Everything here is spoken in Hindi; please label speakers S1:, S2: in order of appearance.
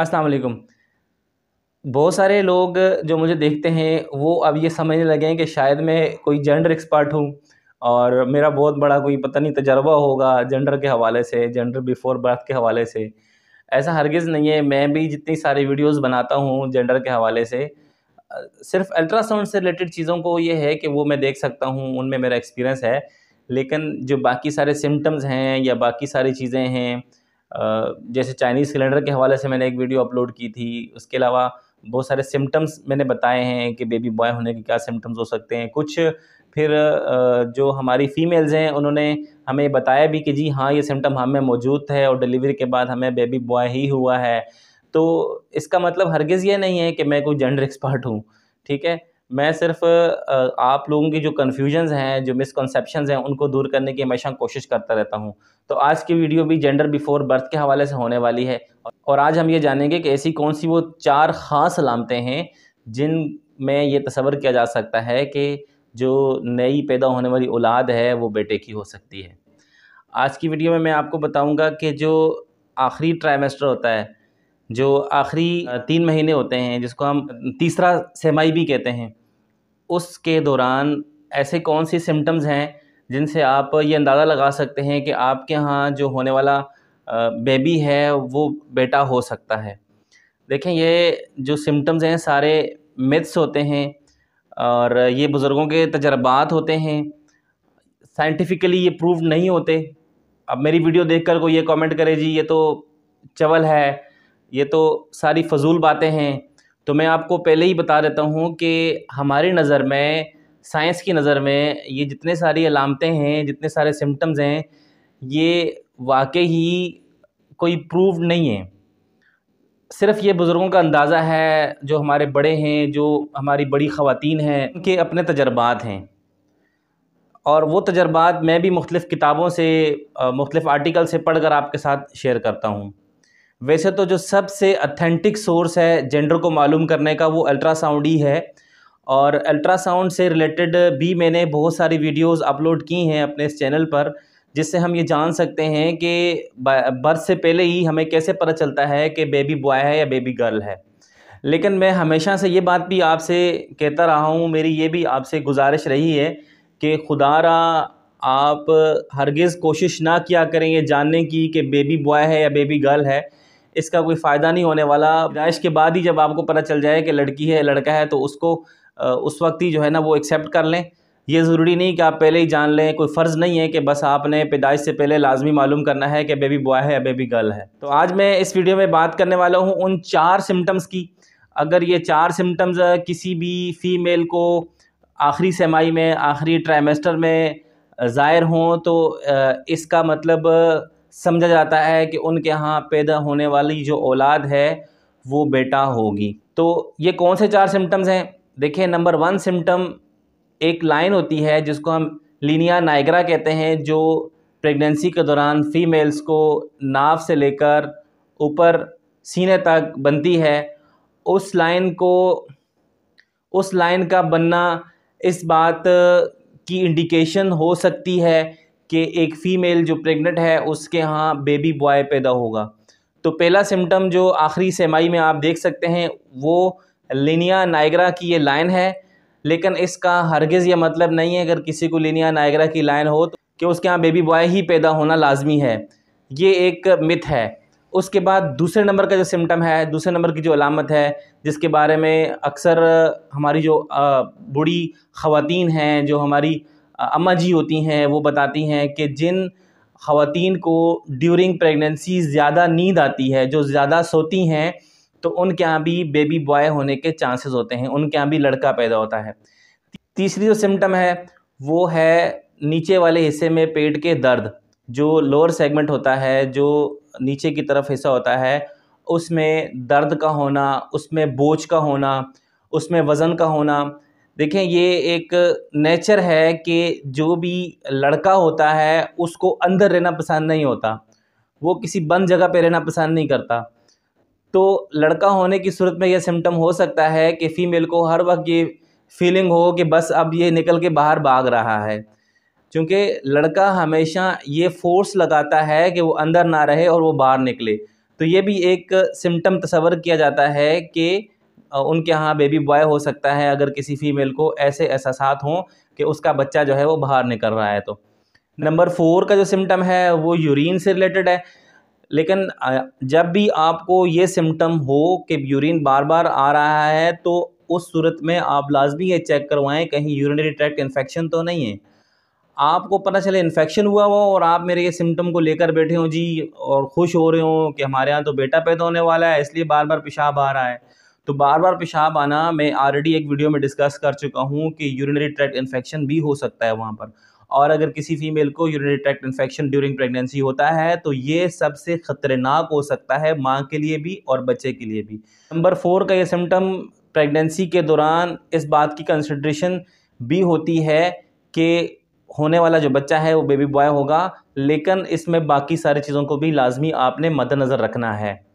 S1: अस्सलाम वालेकुम बहुत सारे लोग जो मुझे देखते हैं वो अब ये समझने लगे हैं कि शायद मैं कोई जेंडर एक्सपर्ट हूँ और मेरा बहुत बड़ा कोई पता नहीं तजर्बा होगा जेंडर के हवाले से जेंडर बिफोर बर्थ के हवाले से ऐसा हरगिज़ नहीं है मैं भी जितनी सारी वीडियोस बनाता हूँ जेंडर के हवाले से सिर्फ अल्ट्रासाउंड से रिलेटेड चीज़ों को ये है कि वो मैं देख सकता हूँ उनमें मेरा एक्सपीरियंस है लेकिन जो बाकी सारे सिम्टम्स हैं या बाकी सारी चीज़ें हैं जैसे चाइनीज़ सिलेंडर के हवाले से मैंने एक वीडियो अपलोड की थी उसके अलावा बहुत सारे सिम्टम्स मैंने बताए हैं कि बेबी बॉय होने के क्या सिम्टम्स हो सकते हैं कुछ फिर जो हमारी फ़ीमेल्स हैं उन्होंने हमें बताया भी कि जी हाँ ये सिम्टम हमें मौजूद है और डिलीवरी के बाद हमें बेबी बॉय ही हुआ है तो इसका मतलब हरगिज़ ये नहीं है कि मैं कोई जेंडर एक्सपर्ट हूँ ठीक है मैं सिर्फ आप लोगों की जो कन्फ्यूजन्स हैं जो मिसकनसप्शन हैं उनको दूर करने की हमेशा कोशिश करता रहता हूँ तो आज की वीडियो भी जेंडर बिफोर बर्थ के हवाले से होने वाली है और आज हम ये जानेंगे कि ऐसी कौन सी वो चार ख़ास अलामतें हैं जिन में ये तस्वर किया जा सकता है कि जो नई पैदा होने वाली औलाद है वो बेटे की हो सकती है आज की वीडियो में मैं आपको बताऊँगा कि जो आखिरी ट्राइमेस्टर होता है जो आखिरी तीन महीने होते हैं जिसको हम तीसरा सेमाई भी कहते हैं उसके दौरान ऐसे कौन सी सिम्टम्स हैं जिनसे आप ये अंदाज़ा लगा सकते हैं कि आपके यहाँ जो होने वाला बेबी है वो बेटा हो सकता है देखें ये जो सिम्टम्स हैं सारे मिथ्स होते हैं और ये बुज़ुर्गों के तजर्बात होते हैं साइंटिफिकली ये प्रूव नहीं होते अब मेरी वीडियो देखकर कोई ये कमेंट करे जी ये तो चवल है ये तो सारी फजूल बातें हैं तो मैं आपको पहले ही बता देता हूँ कि हमारी नज़र में साइंस की नज़र में ये जितने सारी अलामतें हैं जितने सारे सिम्टम्स हैं ये वाकई ही कोई प्रूव नहीं है सिर्फ ये बुज़ुर्गों का अंदाज़ा है जो हमारे बड़े हैं जो हमारी बड़ी ख़वातीन हैं उनके अपने तजर्बात हैं और वो तजर्बात मैं भी मुख्तलिफ़ किताबों से मुख्तलिफ़ आर्टिकल से पढ़ कर आपके साथ शेयर करता हूँ वैसे तो जो सबसे अथेंटिक सोर्स है जेंडर को मालूम करने का वो अल्ट्रासाउंड ही है और अल्ट्रासाउंड से रिलेटेड भी मैंने बहुत सारी वीडियोस अपलोड की हैं अपने इस चैनल पर जिससे हम ये जान सकते हैं कि बर्थ से पहले ही हमें कैसे पता चलता है कि बेबी बॉय है या बेबी गर्ल है लेकिन मैं हमेशा से ये बात भी आपसे कहता रहा हूँ मेरी ये भी आपसे गुजारिश रही है कि खुदा रहा आप हरगिज़ कोशिश ना किया करें ये जानने की कि बेबी बॉय है या बेबी गर्ल है इसका कोई फ़ायदा नहीं होने वाला पैदाइश के बाद ही जब आपको पता चल जाए कि लड़की है लड़का है तो उसको उस वक्त ही जो है ना वो एक्सेप्ट कर लें ये ज़रूरी नहीं कि आप पहले ही जान लें कोई फ़र्ज़ नहीं है कि बस आपने पैदाइश से पहले लाजमी मालूम करना है कि बेबी बॉय है या बेबी गर्ल है तो आज मैं इस वीडियो में बात करने वाला हूँ उन चार सिम्टम्स की अगर ये चार सिम्टम्स किसी भी फ़ीमेल को आखिरी सेमाई में आखिरी ट्राइमेस्टर में ज़ाहिर हों तो इसका मतलब समझा जाता है कि उनके यहाँ पैदा होने वाली जो औलाद है वो बेटा होगी तो ये कौन से चार सिम्टम्स हैं देखिए नंबर वन सिम्टम एक लाइन होती है जिसको हम लीनिया नाइग्रा कहते हैं जो प्रेगनेंसी के दौरान फ़ीमेल्स को नाव से लेकर ऊपर सीने तक बनती है उस लाइन को उस लाइन का बनना इस बात की इंडिकेशन हो सकती है कि एक फ़ीमेल जो प्रेग्नेंट है उसके यहाँ बेबी बॉय पैदा होगा तो पहला सिम्टम जो आखिरी सेमाई में आप देख सकते हैं वो लिनिया नाइगरा की ये लाइन है लेकिन इसका हरगिज़ यह मतलब नहीं है अगर किसी को लिनिया नाइगरा की लाइन हो तो कि उसके यहाँ बेबी बॉय ही पैदा होना लाजमी है ये एक मिथ है उसके बाद दूसरे नंबर का जो सिम्टम है दूसरे नंबर की जो अलामत है जिसके बारे में अक्सर हमारी जो बूढ़ी ख़वान हैं जो हमारी अम्मा जी होती हैं वो बताती हैं कि जिन खातन को ड्यूरिंग प्रेगनेंसी ज़्यादा नींद आती है जो ज़्यादा सोती हैं तो उनके यहाँ भी बेबी बॉय होने के चांसेस होते हैं उनके यहाँ भी लड़का पैदा होता है तीसरी जो सिम्टम है वो है नीचे वाले हिस्से में पेट के दर्द जो लोअर सेगमेंट होता है जो नीचे की तरफ हिस्सा होता है उसमें दर्द का होना उसमें बोझ का होना उसमें वज़न का होना देखें ये एक नेचर है कि जो भी लड़का होता है उसको अंदर रहना पसंद नहीं होता वो किसी बंद जगह पे रहना पसंद नहीं करता तो लड़का होने की सूरत में यह सिम्टम हो सकता है कि फ़ीमेल को हर वक्त ये फीलिंग हो कि बस अब ये निकल के बाहर भाग रहा है क्योंकि लड़का हमेशा ये फोर्स लगाता है कि वो अंदर ना रहे और वो बाहर निकले तो ये भी एक सिम्टम तस्वर किया जाता है कि उनके यहाँ बेबी बॉय हो सकता है अगर किसी फीमेल को ऐसे एहसास हों कि उसका बच्चा जो है वो बाहर निकल रहा है तो नंबर फोर का जो सिम्टम है वो यूरिन से रिलेटेड है लेकिन जब भी आपको ये सिम्टम हो कि यूरिन बार बार आ रहा है तो उस सूरत में आप लाजमी ये चेक करवाएं कहीं यूरिनरी ट्रैक्ट इन्फेक्शन तो नहीं है आपको पता चले इन्फेक्शन हुआ हो और आप मेरे ये सिम्टम को लेकर बैठे हों जी और खुश हो रहे हों कि हमारे यहाँ तो बेटा पैदा होने वाला है इसलिए बार बार पेशाब आ रहा है तो बार बार पेशाब आना मैं ऑलरेडी एक वीडियो में डिस्कस कर चुका हूँ कि यूरिनरी ट्रैक्ट इन्फेक्शन भी हो सकता है वहाँ पर और अगर किसी फीमेल को urinary tract infection during pregnancy होता है तो ये सबसे ख़तरनाक हो सकता है माँ के लिए भी और बच्चे के लिए भी नंबर फोर का ये सिम्टम प्रेगनेंसी के दौरान इस बात की कंसिड्रेशन भी होती है कि होने वाला जो बच्चा है वो बेबी बॉय होगा लेकिन इसमें बाकी सारी चीज़ों को भी लाजमी आपने मद्दनज़र रखना है